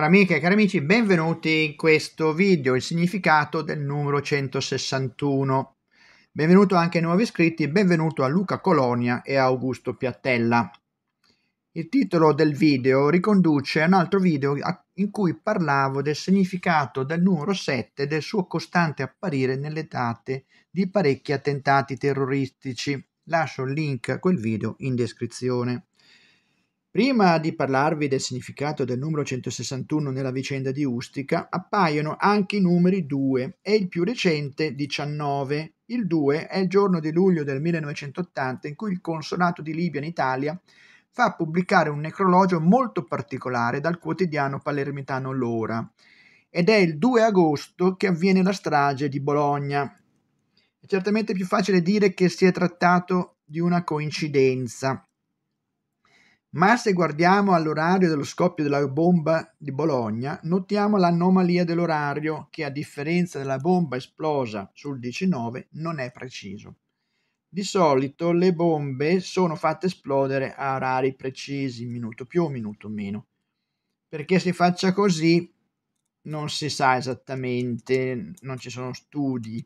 Cari amiche e cari amici, benvenuti in questo video, il significato del numero 161. Benvenuto anche ai nuovi iscritti, benvenuto a Luca Colonia e a Augusto Piattella. Il titolo del video riconduce a un altro video in cui parlavo del significato del numero 7 e del suo costante apparire nelle date di parecchi attentati terroristici. Lascio il link a quel video in descrizione. Prima di parlarvi del significato del numero 161 nella vicenda di Ustica, appaiono anche i numeri 2 e il più recente 19. Il 2 è il giorno di luglio del 1980 in cui il Consolato di Libia in Italia fa pubblicare un necrologio molto particolare dal quotidiano palermitano L'Ora ed è il 2 agosto che avviene la strage di Bologna. È certamente più facile dire che si è trattato di una coincidenza ma se guardiamo all'orario dello scoppio della bomba di Bologna, notiamo l'anomalia dell'orario che, a differenza della bomba esplosa sul 19, non è preciso. Di solito le bombe sono fatte esplodere a orari precisi, minuto più o minuto meno. Perché si faccia così non si sa esattamente, non ci sono studi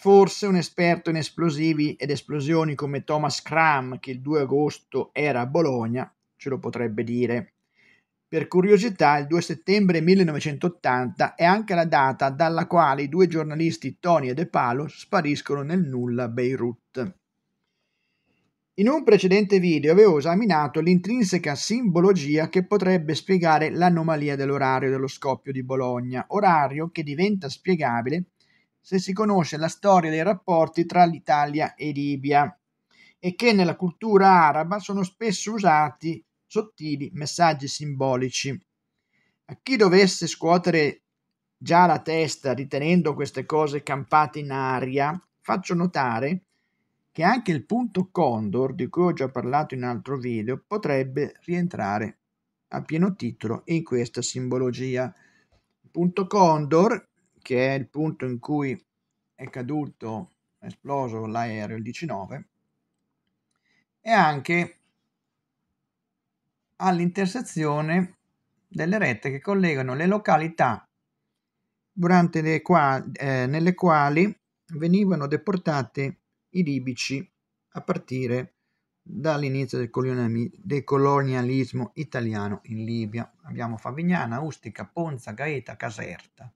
Forse un esperto in esplosivi ed esplosioni come Thomas Cram, che il 2 agosto era a Bologna, ce lo potrebbe dire. Per curiosità, il 2 settembre 1980 è anche la data dalla quale i due giornalisti Tony e De Palo spariscono nel nulla a Beirut. In un precedente video avevo esaminato l'intrinseca simbologia che potrebbe spiegare l'anomalia dell'orario dello scoppio di Bologna, orario che diventa spiegabile se si conosce la storia dei rapporti tra l'Italia e Libia e che nella cultura araba sono spesso usati sottili messaggi simbolici. A chi dovesse scuotere già la testa ritenendo queste cose campate in aria, faccio notare che anche il punto Condor, di cui ho già parlato in altro video, potrebbe rientrare a pieno titolo in questa simbologia. Il punto Condor che è il punto in cui è caduto, è esploso l'aereo il 19, e anche all'intersezione delle rette che collegano le località durante le quali, eh, nelle quali venivano deportati i libici a partire dall'inizio del, colonialismo italiano in Libia. Abbiamo Favignana, Ustica, Ponza, Gaeta, Caserta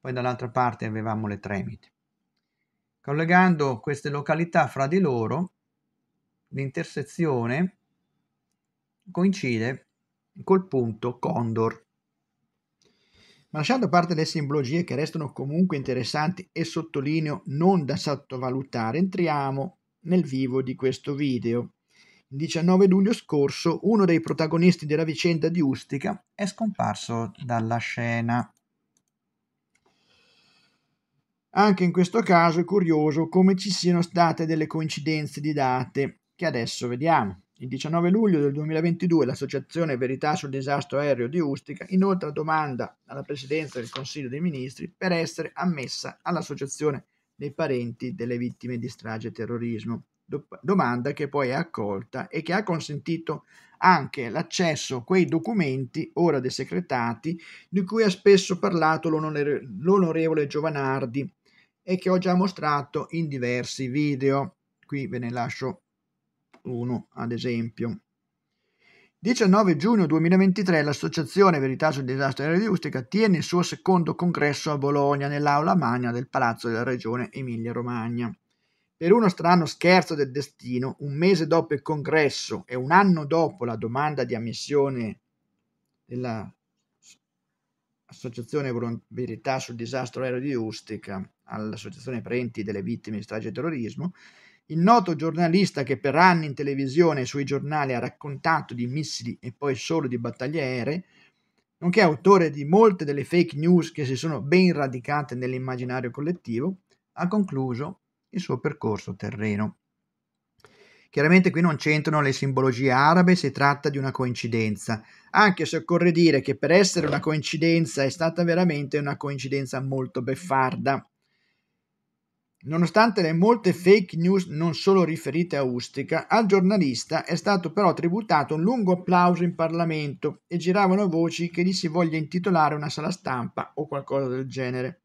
poi dall'altra parte avevamo le Tremiti. Collegando queste località fra di loro, l'intersezione coincide col punto Condor. Ma lasciando a parte le simbologie che restano comunque interessanti e sottolineo non da sottovalutare, entriamo nel vivo di questo video. Il 19 luglio scorso uno dei protagonisti della vicenda di Ustica è scomparso dalla scena. Anche in questo caso è curioso come ci siano state delle coincidenze di date che adesso vediamo. Il 19 luglio del 2022 l'Associazione Verità sul disastro aereo di Ustica inoltre domanda alla Presidenza del Consiglio dei Ministri per essere ammessa all'Associazione dei parenti delle vittime di strage e terrorismo, domanda che poi è accolta e che ha consentito anche l'accesso a quei documenti, ora desecretati, di cui ha spesso parlato l'onore- l'onorevole Giovanardi e che ho già mostrato in diversi video. Qui ve ne lascio uno ad esempio. 19 giugno 2023 l'Associazione Verità sul disastro aerodinamicista tiene il suo secondo congresso a Bologna nell'aula magna del Palazzo della Regione Emilia-Romagna. Per uno strano scherzo del destino, un mese dopo il congresso e un anno dopo la domanda di ammissione dell'Associazione Verità sul disastro Aereo di Ustica, all'Associazione Parenti delle Vittime di Strage e Terrorismo, il noto giornalista che per anni in televisione e sui giornali ha raccontato di missili e poi solo di battaglie aeree, nonché autore di molte delle fake news che si sono ben radicate nell'immaginario collettivo, ha concluso il suo percorso terreno. Chiaramente qui non c'entrano le simbologie arabe, si tratta di una coincidenza, anche se occorre dire che per essere una coincidenza è stata veramente una coincidenza molto beffarda. Nonostante le molte fake news non solo riferite a Ustica, al giornalista è stato però tributato un lungo applauso in Parlamento e giravano voci che gli si voglia intitolare una sala stampa o qualcosa del genere.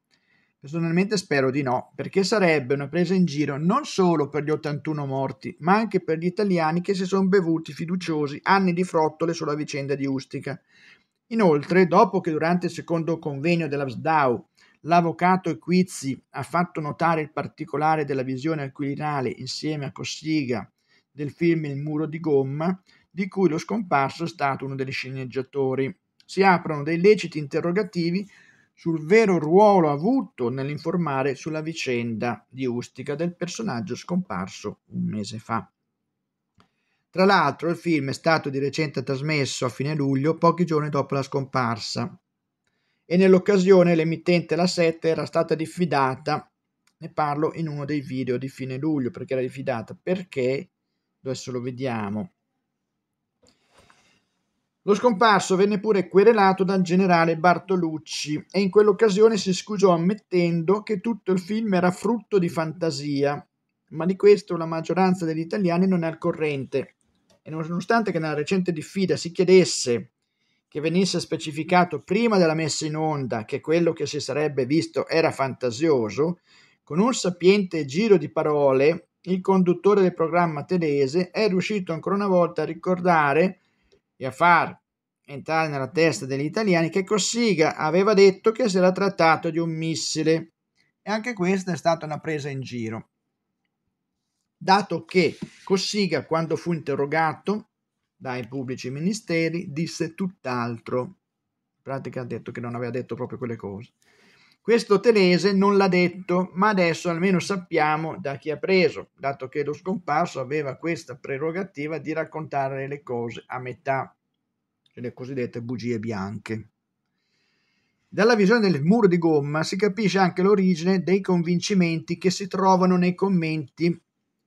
Personalmente spero di no, perché sarebbe una presa in giro non solo per gli 81 morti, ma anche per gli italiani che si sono bevuti fiduciosi anni di frottole sulla vicenda di Ustica. Inoltre, dopo che durante il secondo convegno della SDAU L'avvocato Equizzi ha fatto notare il particolare della visione al Quirinale insieme a Cossiga del film Il muro di gomma, di cui lo scomparso è stato uno degli sceneggiatori. Si aprono dei leciti interrogativi sul vero ruolo avuto nell'informare sulla vicenda di Ustica del personaggio scomparso un mese fa. Tra l'altro il film è stato di recente trasmesso a fine luglio, pochi giorni dopo la scomparsa, e nell'occasione l'emittente La 7 era stata diffidata, ne parlo in uno dei video di fine luglio perché era diffidata, perché adesso lo vediamo. Lo scomparso venne pure querelato dal generale Bartolucci e in quell'occasione si scusò ammettendo che tutto il film era frutto di fantasia, ma di questo la maggioranza degli italiani non è al corrente. E nonostante che nella recente diffida si chiedesse che venisse specificato prima della messa in onda che quello che si sarebbe visto era fantasioso, con un sapiente giro di parole, il conduttore del programma tedese è riuscito ancora una volta a ricordare e a far entrare nella testa degli italiani che Cossiga aveva detto che si era trattato di un missile. E anche questa è stata una presa in giro. Dato che Cossiga, quando fu interrogato, dai pubblici ministeri disse tutt'altro. In pratica ha detto che non aveva detto proprio quelle cose. Questo Telese non l'ha detto, ma adesso almeno sappiamo da chi ha preso, dato che lo scomparso aveva questa prerogativa di raccontare le cose a metà, le cosiddette bugie bianche. Dalla visione del muro di gomma si capisce anche l'origine dei convincimenti che si trovano nei commenti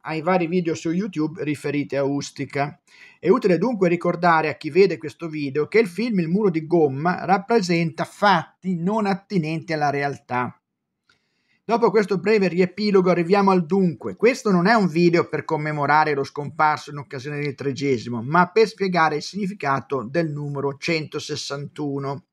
ai vari video su YouTube riferiti a Ustica. È utile dunque ricordare a chi vede questo video che il film Il muro di gomma rappresenta fatti non attinenti alla realtà. Dopo questo breve riepilogo arriviamo al dunque. Questo non è un video per commemorare lo scomparso in occasione del tredicesimo, ma per spiegare il significato del numero 161.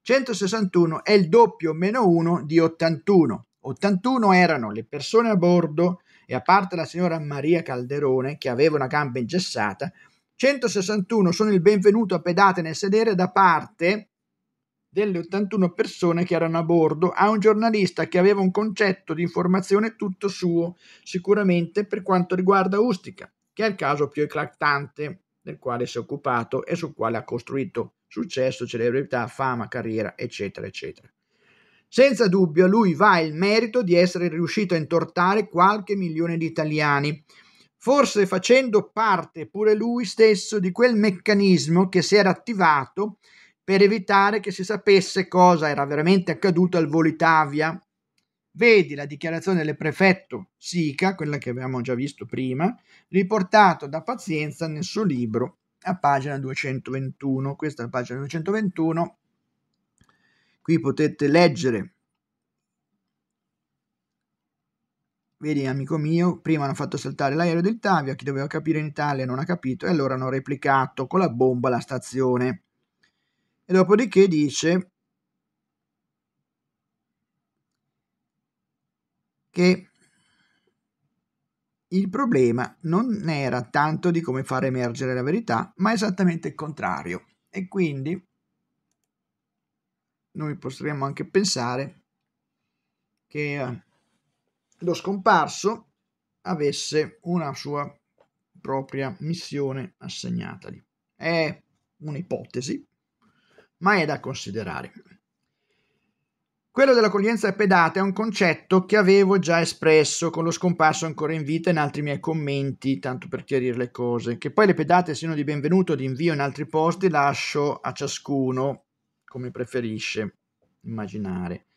161 è il doppio meno 1 di 81. 81 erano le persone a bordo e a parte la signora Maria Calderone, che aveva una gamba ingessata, 161 sono il benvenuto a pedate nel sedere da parte delle 81 persone che erano a bordo a un giornalista che aveva un concetto di informazione tutto suo, sicuramente per quanto riguarda Ustica, che è il caso più eclatante del quale si è occupato e sul quale ha costruito successo, celebrità, fama, carriera, eccetera, eccetera. Senza dubbio a lui va il merito di essere riuscito a intortare qualche milione di italiani, forse facendo parte pure lui stesso di quel meccanismo che si era attivato per evitare che si sapesse cosa era veramente accaduto al Volitavia. Vedi la dichiarazione del prefetto Sica, quella che avevamo già visto prima, riportata da Pazienza nel suo libro a pagina 221. Questa è la pagina 221 qui potete leggere vedi amico mio prima hanno fatto saltare l'aereo del Tavia chi doveva capire in Italia non ha capito e allora hanno replicato con la bomba la stazione e dopodiché dice che il problema non era tanto di come far emergere la verità, ma esattamente il contrario. E quindi noi potremmo anche pensare che eh, lo scomparso avesse una sua propria missione assegnatagli. È un'ipotesi, ma è da considerare. Quello dell'accoglienza a pedate è un concetto che avevo già espresso con lo scomparso ancora in vita in altri miei commenti, tanto per chiarire le cose. Che poi le pedate siano di benvenuto o di invio in altri posti lascio a ciascuno come preferisce immaginare.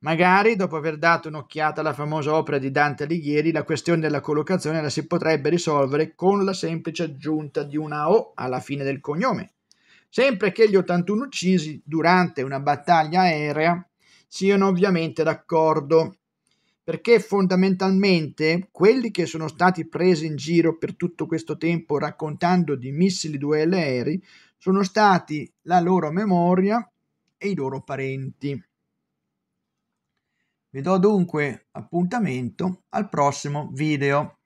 Magari, dopo aver dato un'occhiata alla famosa opera di Dante Alighieri, la questione della collocazione la si potrebbe risolvere con la semplice aggiunta di una O alla fine del cognome, sempre che gli 81 uccisi durante una battaglia aerea siano ovviamente d'accordo, perché fondamentalmente quelli che sono stati presi in giro per tutto questo tempo raccontando di missili duelli aerei sono stati la loro memoria e i loro parenti. Vi do dunque appuntamento al prossimo video.